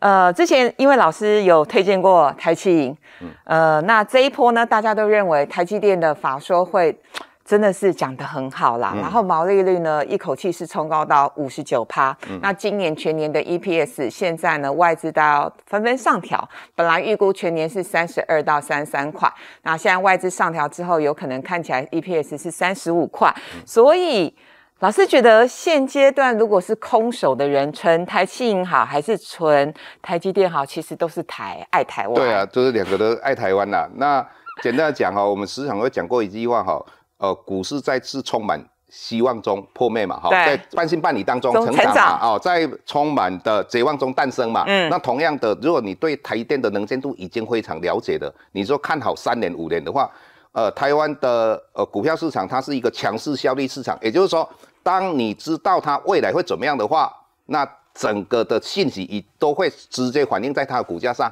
呃，之前因为老师有推荐过台积营，呃，那这一波呢，大家都认为台积电的法说会真的是讲得很好啦，然后毛利率呢，一口气是冲高到五十九趴，那今年全年的 EPS 现在呢，外资都要纷纷上调，本来预估全年是三十二到三三块，那现在外资上调之后，有可能看起来 EPS 是三十五块，所以。老师觉得现阶段如果是空手的人存台积银好，还是存台积电好？其实都是台爱台湾。对啊，就是两个都爱台湾啦。那简单的讲哈，我们时常会讲过一句话哈，呃，股市再次充满希望中破灭嘛，哈，在半信半疑当中成长嘛，哦，在充满的绝望中诞生嘛。嗯。那同样的，如果你对台电的能见度已经非常了解的，你说看好三年五年的话，呃，台湾的呃股票市场它是一个强势效率市场，也就是说。当你知道它未来会怎么样的话，那整个的信息也都会直接反映在它的股价上。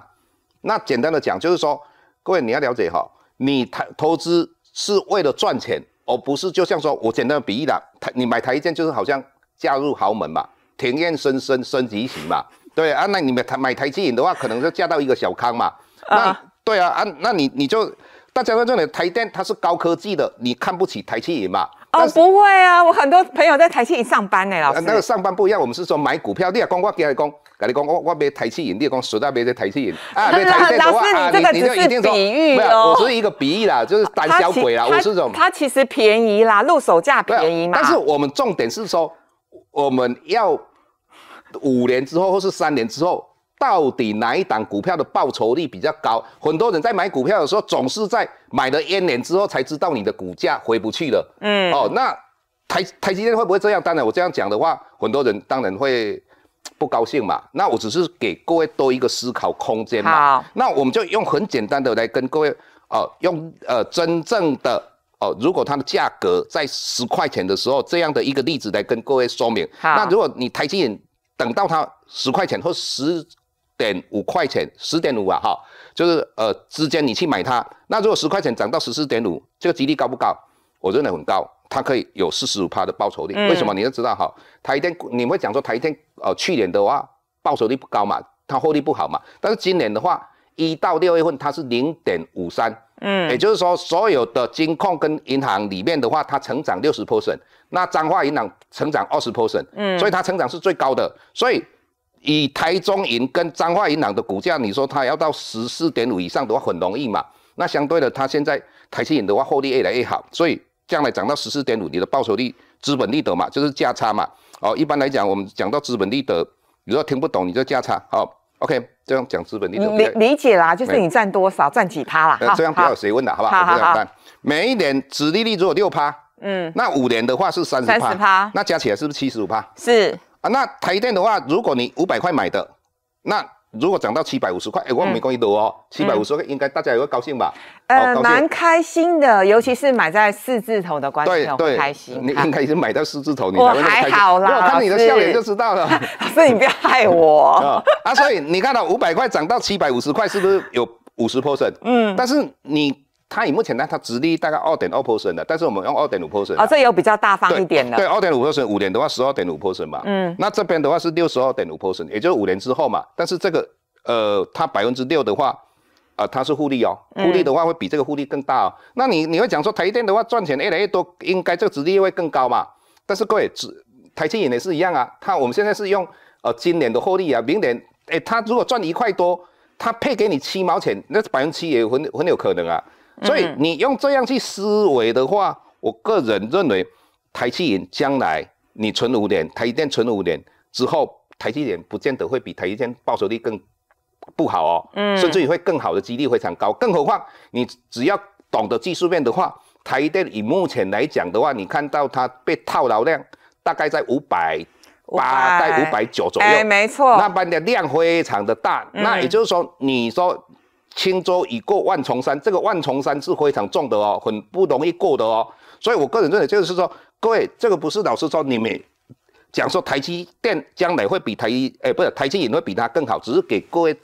那简单的讲，就是说，各位你要了解哈，你投投资是为了赚钱，而不是就像说我简单的比喻的，你买台一件就是好像嫁入豪门嘛，庭院深深升几型嘛，对啊，那你买买台基金的话，可能就嫁到一个小康嘛，那对啊啊，那你你就。那加上这里，台电它是高科技的，你看不起台气银嘛？哦，不会啊，我很多朋友在台气银上班呢。老师，那个上班不一样，我们是说买股票，你讲我讲，跟你讲，我我买台气银，你讲实在买台气银啊，买台电的话这个你就一定说，没有，我是一个比喻啦，就是胆小鬼啦，我是说，它其实便宜啦，入手价便宜嘛。但是我们重点是说，我们要五年之后，或是三年之后。到底哪一档股票的报酬率比较高？很多人在买股票的时候，总是在买了 N 脸之后才知道你的股价回不去了。嗯，哦，那台台积电会不会这样？当然，我这样讲的话，很多人当然会不高兴嘛。那我只是给各位多一个思考空间嘛。好，那我们就用很简单的来跟各位，哦，用呃真正的哦，如果它的价格在十块钱的时候这样的一个例子来跟各位说明。那如果你台积电等到它十块钱或十。点五块钱，十点五啊，哈，就是呃，之间你去买它。那如果十块钱涨到十四点五，这个几率高不高？我认为很高，它可以有四十五趴的报酬率。为什么你要知道哈？台一天，你会讲说台一天呃，去年的话报酬率不高嘛，它获利不好嘛。但是今年的话，一到六月份它是零点五三，嗯，也就是说所有的金控跟银行里面的话，它成长六十 percent，那彰化银行成长二十 percent，嗯，所以它成长是最高的，所以。以台中银跟彰化银行的股价，你说它要到十四点五以上的话，很容易嘛？那相对的，它现在台中银的话获利越来越好，所以将来涨到十四点五，你的报酬率、资本利得嘛，就是价差嘛。哦，一般来讲，我们讲到资本利得，你说听不懂，你就价差。好，OK，这样讲资本利得，理理解啦，就是你占多少，占几趴啦。这样比较学问的好不好好好，每一年指利率只有六趴，嗯，那五年的话是三十趴，那加起来是不是七十五趴？是。啊，那台电的话，如果你五百块买的，那如果涨到七百五十块，哎，我每公斤都哦，七百五十块应该大家也会高兴吧？呃，蛮开心的，尤其是买在四字头的关，对对，开心。你应该是买在四字头，你才会开心。我看你的笑脸就知道了。老师，你不要害我啊！啊，所以你看到五百块涨到七百五十块，是不是有五十破损？嗯，但是你。它以目前呢，它直立大概二点二 percent 的，但是我们用二点五 percent 啊，这有比较大方一点的。对二点五 percent，五年的话十二点五 percent 嘛。嗯，那这边的话是六十二点五 percent，也就是五年之后嘛。但是这个呃，它百分之六的话，啊，它是复利哦，复利的话会比这个复利更大。哦。那你你会讲说台积电的话赚钱越来越多，应该这个直率会更高嘛？但是各位，台积电也是一样啊，它我们现在是用呃今年的获利啊，明年哎，它如果赚一块多，它配给你七毛钱，那百分之七也很很有可能啊。所以你用这样去思维的话，我个人认为，台积银将来你存五年，台电存五年之后，台积电不见得会比台电报酬率更不好哦，嗯，甚至会更好的几率非常高。更何况你只要懂得技术面的话，台电以目前来讲的话，你看到它被套牢量大概在五百八到五百九左右，没错，那般的量非常的大，那也就是说你说。轻舟已过万重山，这个万重山是非常重的哦，很不容易过的哦。所以，我个人认为就是说，各位，这个不是老师说你们讲说台积电将来会比台一，哎，不是台积也会比它更好，只是给各位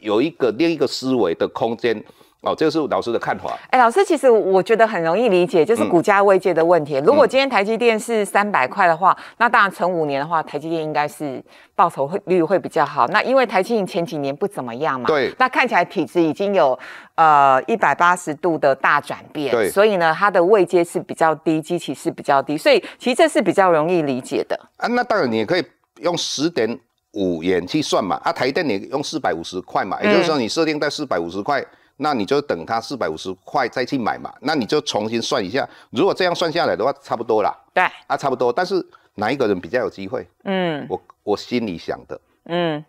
有一个另一个思维的空间。哦，这个是老师的看法。哎，老师，其实我觉得很容易理解，就是股价位阶的问题。如果今天台积电是三百块的话，那当然存五年的话，台积电应该是报酬率会比较好。那因为台积电前几年不怎么样嘛，对。那看起来体质已经有呃一百八十度的大转变，对。所以呢，它的位阶是比较低，基期是比较低，所以其实这是比较容易理解的。啊，那当然你也可以用十点五元去算嘛，啊，台积电你用四百五十块嘛，也就是说你设定在四百五十块。那你就等它四百五十块再去买嘛。那你就重新算一下，如果这样算下来的话，差不多啦。对，啊，差不多。但是哪一个人比较有机会？嗯，我我心里想的。嗯。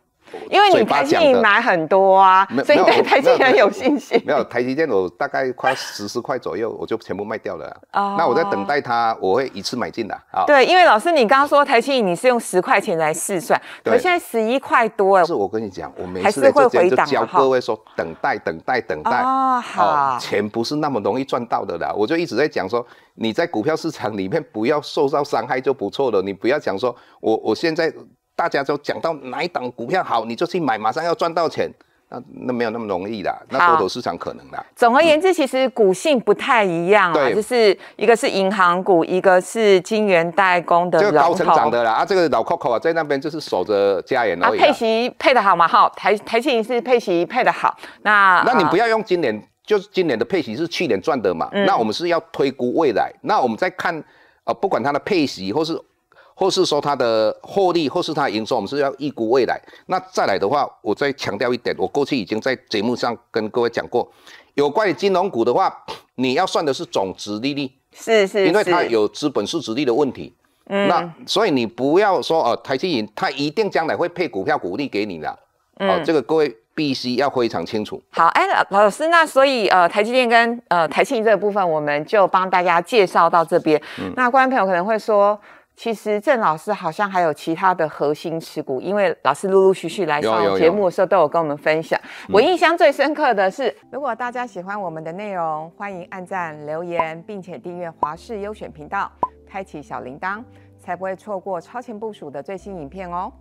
因为你台积电买很多啊，所以对台积很有信心。没有台积电，我大概快十四块左右，我就全部卖掉了那我在等待它，我会一次买进的啊。对，因为老师你刚刚说台积你是用十块钱来试算，可现在十一块多哎。是我跟你讲，我每次在这边就教各位说，等待，等待，等待哦，好，钱不是那么容易赚到的啦。我就一直在讲说，你在股票市场里面不要受到伤害就不错了，你不要讲说我我现在。大家都讲到哪一档股票好，你就去买，马上要赚到钱，那那没有那么容易的，那多头市场可能的。总而言之，其实股性不太一样啊，就是一个是银行股，一个是金元代工的高成长的啦。啊，这个老 Coco 啊，在那边就是守着家人而已。啊，配息配的好嘛，哈，台台积是配息配的好。那那你不要用今年，就是今年的配息是去年赚的嘛？那我们是要推估未来，那我们再看，呃，不管它的配息或是。或是说它的获利，或是它营收，我们是要预估未来。那再来的话，我再强调一点，我过去已经在节目上跟各位讲过，有关于金融股的话，你要算的是总值利率，是是，因为它有资本市值率的问题。嗯，那所以你不要说哦，台积银它一定将来会配股票股利给你的。哦，这个各位必须要非常清楚。好，哎，老师，那所以呃，台积电跟呃台庆这个部分，我们就帮大家介绍到这边。那观众朋友可能会说。其实郑老师好像还有其他的核心持股，因为老师陆陆续续来上节目的时候都有跟我们分享。我印象最深刻的是，如果大家喜欢我们的内容，欢迎按赞、留言，并且订阅华视优选频道，开启小铃铛，才不会错过超前部署的最新影片哦。